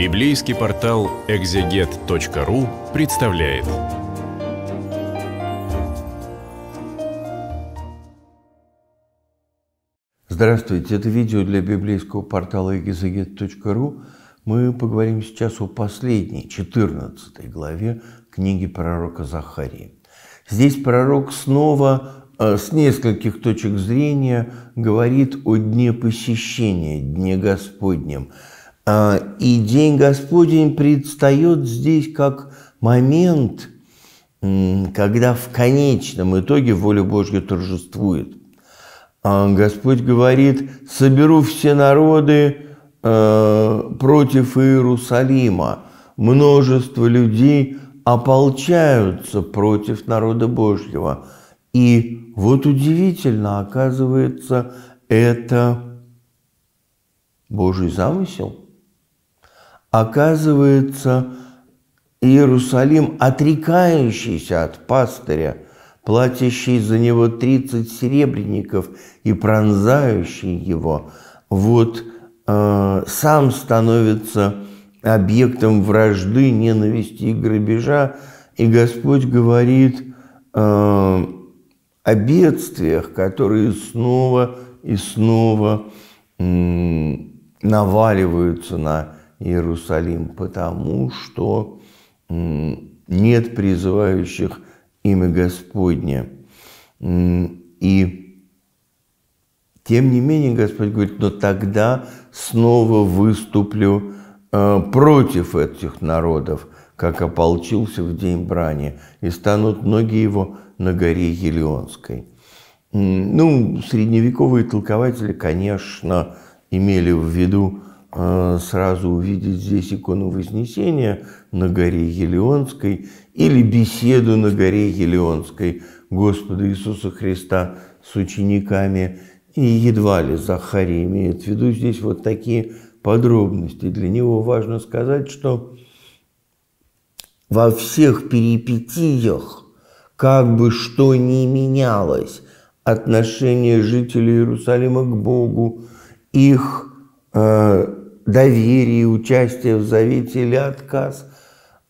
Библейский портал экзегет.ру представляет. Здравствуйте, это видео для библейского портала экзегет.ру. Мы поговорим сейчас о последней, 14 главе книги пророка Захарии. Здесь пророк снова э, с нескольких точек зрения говорит о дне посещения, дне Господнем – а, и День Господень предстает здесь как момент, когда в конечном итоге воля Божья торжествует. А, Господь говорит, соберу все народы э, против Иерусалима. Множество людей ополчаются против народа Божьего. И вот удивительно, оказывается, это Божий замысел – оказывается Иерусалим, отрекающийся от пастыря, платящий за него 30 серебряников и пронзающий его, вот э, сам становится объектом вражды, ненависти и грабежа, и Господь говорит э, о бедствиях, которые снова и снова э, наваливаются на Иерусалим, потому что нет призывающих имя Господне. И тем не менее Господь говорит, но тогда снова выступлю э, против этих народов, как ополчился в день брани, и станут ноги его на горе Елеонской. Ну, средневековые толкователи, конечно, имели в виду Э, сразу увидеть здесь икону Вознесения на горе Елеонской или беседу на горе Елеонской Господа Иисуса Христа с учениками. И едва ли Захарий имеет в виду здесь вот такие подробности. Для него важно сказать, что во всех перипетиях, как бы что ни менялось, отношение жителей Иерусалима к Богу, их э, доверие, участие в завете или отказ,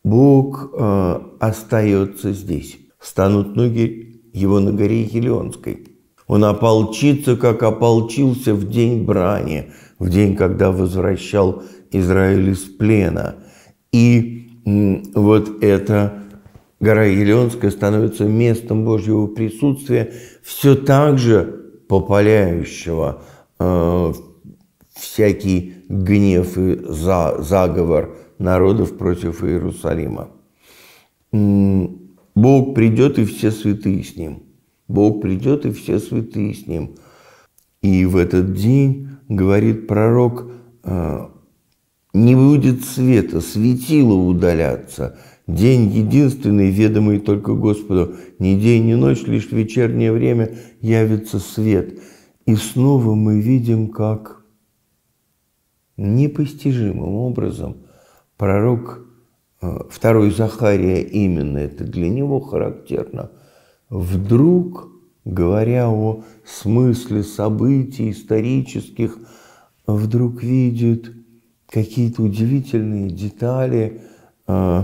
Бог э, остается здесь. Станут ноги его на горе Елеонской. Он ополчится, как ополчился в день брани, в день, когда возвращал Израиль из плена. И м, вот эта гора Елеонская становится местом Божьего присутствия, все так же попаляющего э, всякий гнев и за, заговор народов против Иерусалима. Бог придет, и все святые с ним. Бог придет, и все святые с ним. И в этот день, говорит пророк, э, не будет света, светило удаляться. День единственный, ведомый только Господу. Ни день, ни ночь, лишь в вечернее время явится свет. И снова мы видим, как непостижимым образом пророк э, второй Захария именно, это для него характерно, вдруг, говоря о смысле событий исторических, вдруг видит какие-то удивительные детали, э,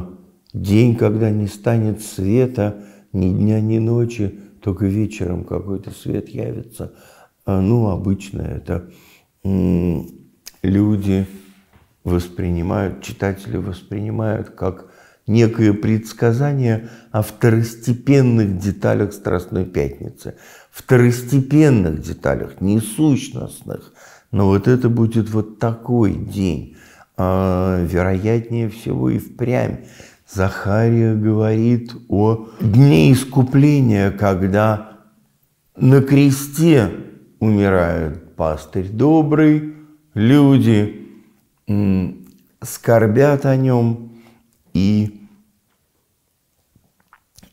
день, когда не станет света, ни дня, ни ночи, только вечером какой-то свет явится. Э, ну, обычно это люди воспринимают, читатели воспринимают как некое предсказание о второстепенных деталях Страстной Пятницы, второстепенных деталях, несущностных. Но вот это будет вот такой день, а, вероятнее всего и впрямь. Захария говорит о дне искупления, когда на кресте умирает пастырь добрый, люди скорбят о нем, и,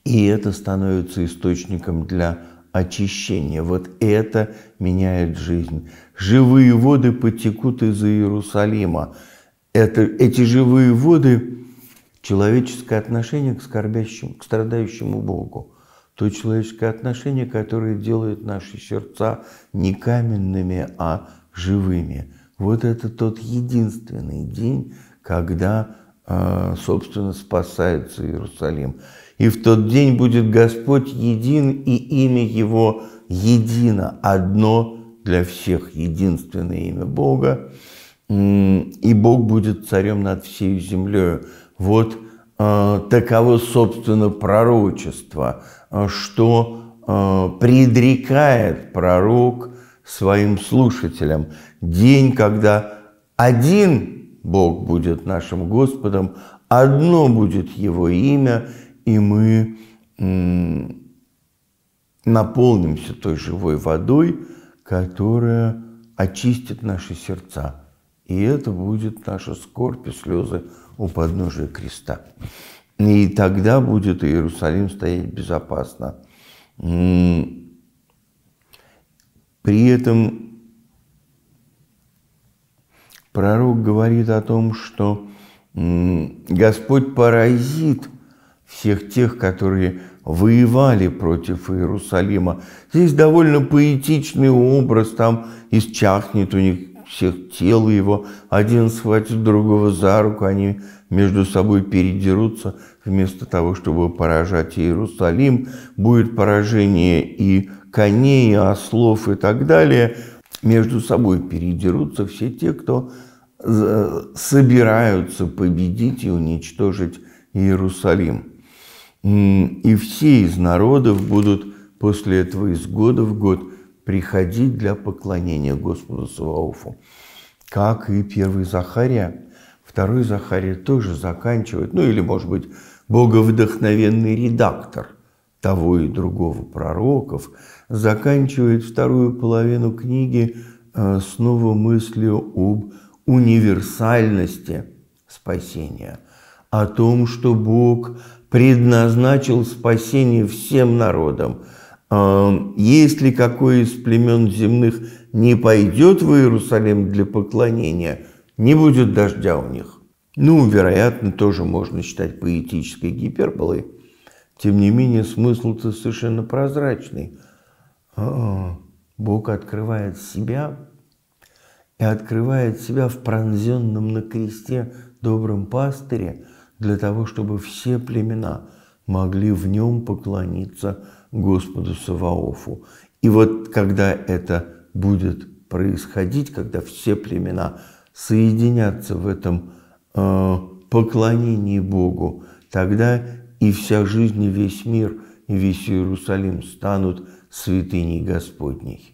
и это становится источником для очищения. Вот это меняет жизнь. Живые воды потекут из Иерусалима. Это, эти живые воды – человеческое отношение к скорбящему, к страдающему Богу. То человеческое отношение, которое делает наши сердца не каменными, а живыми – вот это тот единственный день, когда, а, собственно, спасается Иерусалим. И в тот день будет Господь един, и имя Его едино, одно для всех, единственное имя Бога. И Бог будет царем над всей землей. Вот а, таково, собственно, пророчество, а, что предрекает пророк своим слушателям. День, когда один Бог будет нашим Господом, одно будет Его имя, и мы наполнимся той живой водой, которая очистит наши сердца. И это будет наша скорбь и слезы у подножия креста. И тогда будет Иерусалим стоять безопасно. При этом пророк говорит о том, что Господь поразит всех тех, которые воевали против Иерусалима. Здесь довольно поэтичный образ, там исчахнет у них всех тело его, один схватит другого за руку, они между собой передерутся – вместо того, чтобы поражать Иерусалим, будет поражение и коней, и ослов и так далее. Между собой передерутся все те, кто э, собираются победить и уничтожить Иерусалим. И все из народов будут после этого из года в год приходить для поклонения Господу Саваофу. Как и первый Захария. Второй Захария тоже заканчивает, ну или, может быть, боговдохновенный редактор того и другого пророков, заканчивает вторую половину книги э, снова мыслью об универсальности спасения, о том, что Бог предназначил спасение всем народам. Э, Если какой из племен земных не пойдет в Иерусалим для поклонения, не будет дождя у них. Ну, вероятно, тоже можно считать поэтической гиперболой. Тем не менее, смысл-то совершенно прозрачный. А-а-а. Бог открывает себя и открывает себя в пронзенном на кресте добром пастыре для того, чтобы все племена могли в нем поклониться Господу Саваофу. И вот когда это будет происходить, когда все племена соединятся в этом Э, поклонении Богу, тогда и вся жизнь, и весь мир, и весь Иерусалим станут святыней Господней.